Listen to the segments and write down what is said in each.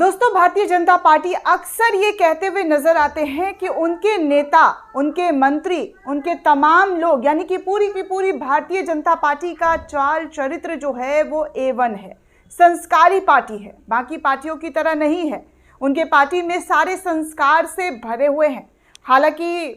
दोस्तों भारतीय जनता पार्टी अक्सर ये कहते हुए नजर आते हैं कि उनके नेता उनके मंत्री उनके तमाम लोग यानी कि पूरी की पूरी भारतीय जनता पार्टी का चाल चरित्र जो है वो ए वन है संस्कारी पार्टी है बाकी पार्टियों की तरह नहीं है उनके पार्टी में सारे संस्कार से भरे हुए हैं हालांकि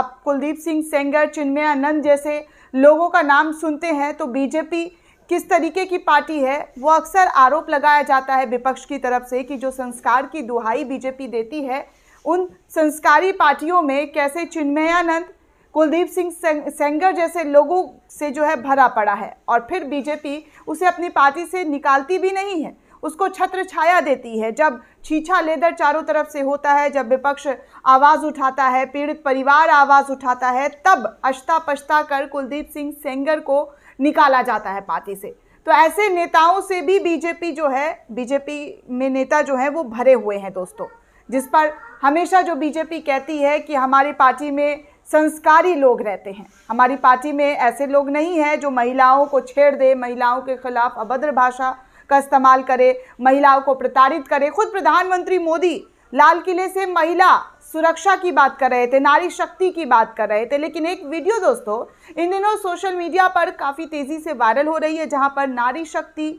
आप कुलदीप सिंह सेंगर चिन्मयानंद जैसे लोगों का नाम सुनते हैं तो बीजेपी किस तरीके की पार्टी है वो अक्सर आरोप लगाया जाता है विपक्ष की तरफ से कि जो संस्कार की दुहाई बीजेपी देती है उन संस्कारी पार्टियों में कैसे चिन्मयानंद कुलदीप सिंह सेंगर जैसे लोगों से जो है भरा पड़ा है और फिर बीजेपी उसे अपनी पार्टी से निकालती भी नहीं है उसको छत्र छाया देती है जब छीछा लेदर चारों तरफ से होता है जब विपक्ष आवाज़ उठाता है पीड़ित परिवार आवाज़ उठाता है तब अश्ता पश्ता कर कुलदीप सिंह सेंगर को निकाला जाता है पार्टी से तो ऐसे नेताओं से भी बीजेपी जो है बीजेपी में नेता जो है वो भरे हुए हैं दोस्तों जिस पर हमेशा जो बीजेपी कहती है कि हमारी पार्टी में संस्कारी लोग रहते हैं हमारी पार्टी में ऐसे लोग नहीं हैं जो महिलाओं को छेड़ दे महिलाओं के खिलाफ अभद्र भाषा का इस्तेमाल करे महिलाओं को प्रताड़ित करे खुद प्रधानमंत्री मोदी लाल किले से महिला सुरक्षा की बात कर रहे थे नारी शक्ति की बात कर रहे थे लेकिन एक वीडियो दोस्तों इन दिनों सोशल मीडिया पर काफ़ी तेज़ी से वायरल हो रही है जहां पर नारी शक्ति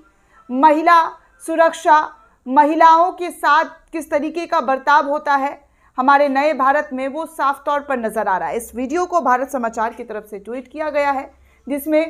महिला सुरक्षा महिलाओं के साथ किस तरीके का बर्ताव होता है हमारे नए भारत में वो साफ तौर पर नज़र आ रहा है इस वीडियो को भारत समाचार की तरफ से ट्वीट किया गया है जिसमें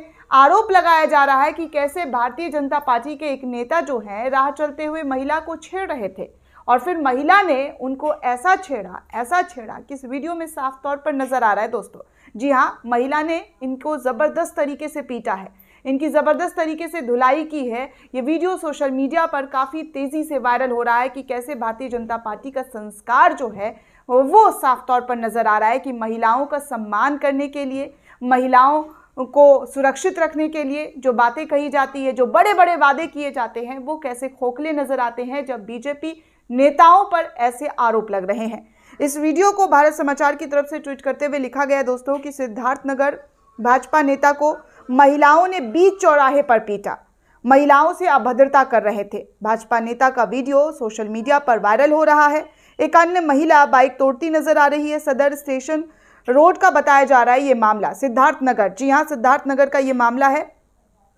आरोप लगाया जा रहा है कि कैसे भारतीय जनता पार्टी के एक नेता जो हैं राह चलते हुए महिला को छेड़ रहे थे और फिर महिला ने उनको ऐसा छेड़ा ऐसा छेड़ा कि इस वीडियो में साफ तौर पर नज़र आ रहा है दोस्तों जी हाँ महिला ने इनको ज़बरदस्त तरीके से पीटा है इनकी ज़बरदस्त तरीके से धुलाई की है ये वीडियो सोशल मीडिया पर काफ़ी तेज़ी से वायरल हो रहा है कि कैसे भारतीय जनता पार्टी का संस्कार जो है वो साफ तौर पर नज़र आ रहा है कि महिलाओं का सम्मान करने के लिए महिलाओं को सुरक्षित रखने के लिए जो बातें कही जाती है जो बड़े बड़े वादे किए जाते हैं वो कैसे खोखले नज़र आते हैं जब बीजेपी नेताओं पर ऐसे आरोप लग रहे हैं इस वीडियो को भारत समाचार की तरफ से ट्वीट करते हुए लिखा गया दोस्तों कि सिद्धार्थनगर भाजपा नेता को महिलाओं ने बीच चौराहे पर पीटा महिलाओं से अभद्रता कर रहे थे भाजपा नेता का वीडियो सोशल मीडिया पर वायरल हो रहा है एक अन्य महिला बाइक तोड़ती नजर आ रही है सदर स्टेशन रोड का बताया जा रहा है ये मामला सिद्धार्थनगर जी हाँ सिद्धार्थनगर का ये मामला है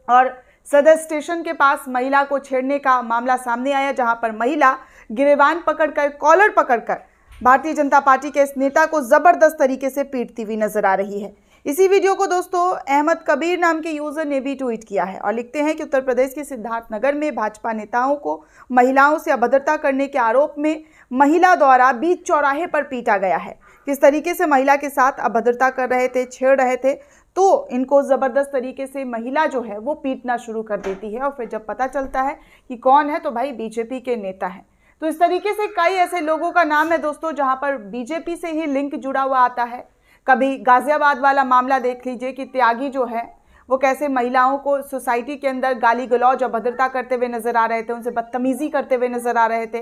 और सदर स्टेशन के पास महिला को छेड़ने का मामला सामने आया जहां पर महिला गिरेबान पकड़कर कॉलर पकड़कर भारतीय जनता पार्टी के इस नेता को ज़बरदस्त तरीके से पीटती हुई नजर आ रही है इसी वीडियो को दोस्तों अहमद कबीर नाम के यूज़र ने भी ट्वीट किया है और लिखते हैं कि उत्तर प्रदेश के सिद्धार्थनगर में भाजपा नेताओं को महिलाओं से अभद्रता करने के आरोप में महिला द्वारा बीच चौराहे पर पीटा गया है किस तरीके से महिला के साथ अभद्रता कर रहे थे छेड़ रहे थे तो इनको ज़बरदस्त तरीके से महिला जो है वो पीटना शुरू कर देती है और फिर जब पता चलता है कि कौन है तो भाई बीजेपी के नेता हैं तो इस तरीके से कई ऐसे लोगों का नाम है दोस्तों जहाँ पर बीजेपी से ही लिंक जुड़ा हुआ आता है कभी गाज़ियाबाद वाला मामला देख लीजिए कि त्यागी जो है वो कैसे महिलाओं को सोसाइटी के अंदर गाली गलौज और भद्रता करते हुए नज़र आ रहे थे उनसे बदतमीज़ी करते हुए नज़र आ रहे थे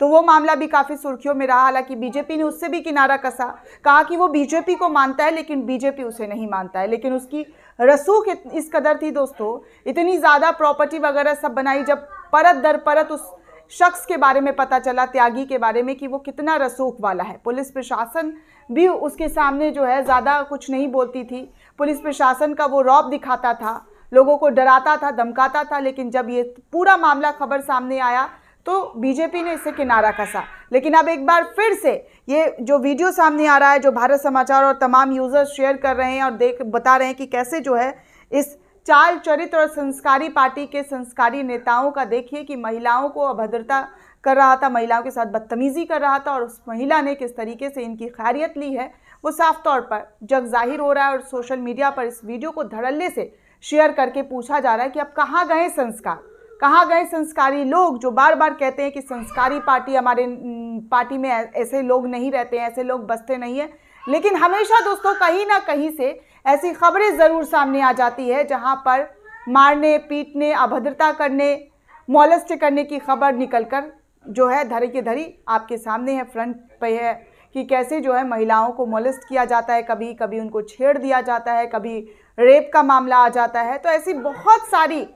तो वो मामला भी काफ़ी सुर्खियों में रहा हालांकि बीजेपी ने उससे भी किनारा कसा कहा कि वो बीजेपी को मानता है लेकिन बीजेपी उसे नहीं मानता है लेकिन उसकी रसूख इस कदर थी दोस्तों इतनी ज़्यादा प्रॉपर्टी वगैरह सब बनाई जब परत दर परत उस शख्स के बारे में पता चला त्यागी के बारे में कि वो कितना रसूख वाला है पुलिस प्रशासन भी उसके सामने जो है ज़्यादा कुछ नहीं बोलती थी पुलिस प्रशासन का वो रौब दिखाता था लोगों को डराता था धमकाता था लेकिन जब ये पूरा मामला खबर सामने आया तो बीजेपी ने इसे किनारा कसा लेकिन अब एक बार फिर से ये जो वीडियो सामने आ रहा है जो भारत समाचार और तमाम यूज़र्स शेयर कर रहे हैं और देख बता रहे हैं कि कैसे जो है इस चाल चरित्र और संस्कारी पार्टी के संस्कारी नेताओं का देखिए कि महिलाओं को अभद्रता कर रहा था महिलाओं के साथ बदतमीज़ी कर रहा था और उस महिला ने किस तरीके से इनकी खैरियत ली है वो साफ तौर पर जग जाहिर हो रहा है और सोशल मीडिया पर इस वीडियो को धड़ल्ले से शेयर करके पूछा जा रहा है कि अब कहाँ गए संस्कार कहाँ गए संस्कारी लोग जो बार बार कहते हैं कि संस्कारी पार्टी हमारे पार्टी में ऐसे लोग नहीं रहते हैं ऐसे लोग बसते नहीं हैं लेकिन हमेशा दोस्तों कहीं ना कहीं से ऐसी खबरें ज़रूर सामने आ जाती है जहाँ पर मारने पीटने अभद्रता करने मॉलस्ट करने की खबर निकल कर जो है धरे के धरी आपके सामने है फ्रंट पे है कि कैसे जो है महिलाओं को मॉलस्ट किया जाता है कभी कभी उनको छेड़ दिया जाता है कभी रेप का मामला आ जाता है तो ऐसी बहुत सारी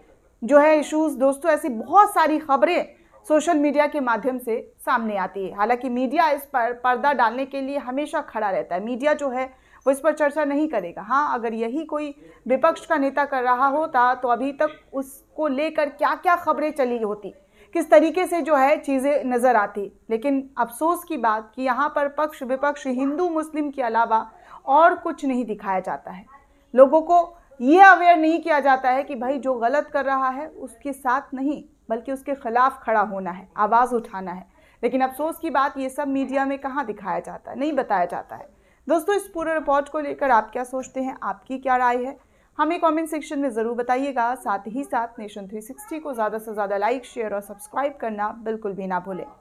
जो है इश्यूज़ दोस्तों ऐसी बहुत सारी खबरें सोशल मीडिया के माध्यम से सामने आती है हालांकि मीडिया इस पर पर्दा डालने के लिए हमेशा खड़ा रहता है मीडिया जो है वो इस पर चर्चा नहीं करेगा हाँ अगर यही कोई विपक्ष का नेता कर रहा होता तो अभी तक उसको लेकर क्या क्या खबरें चली होती किस तरीके से जो है चीज़ें नज़र आती लेकिन अफसोस की बात कि यहाँ पर पक्ष विपक्ष हिंदू मुस्लिम के अलावा और कुछ नहीं दिखाया जाता है लोगों को ये अवेयर नहीं किया जाता है कि भाई जो गलत कर रहा है उसके साथ नहीं बल्कि उसके ख़िलाफ़ खड़ा होना है आवाज़ उठाना है लेकिन अफसोस की बात ये सब मीडिया में कहाँ दिखाया जाता है नहीं बताया जाता है दोस्तों इस पूरे रिपोर्ट को लेकर आप क्या सोचते हैं आपकी क्या राय है हमें कमेंट सेक्शन में ज़रूर बताइएगा साथ ही साथ नेशन 360 को ज़्यादा से ज़्यादा लाइक शेयर और सब्सक्राइब करना बिल्कुल भी ना भूलें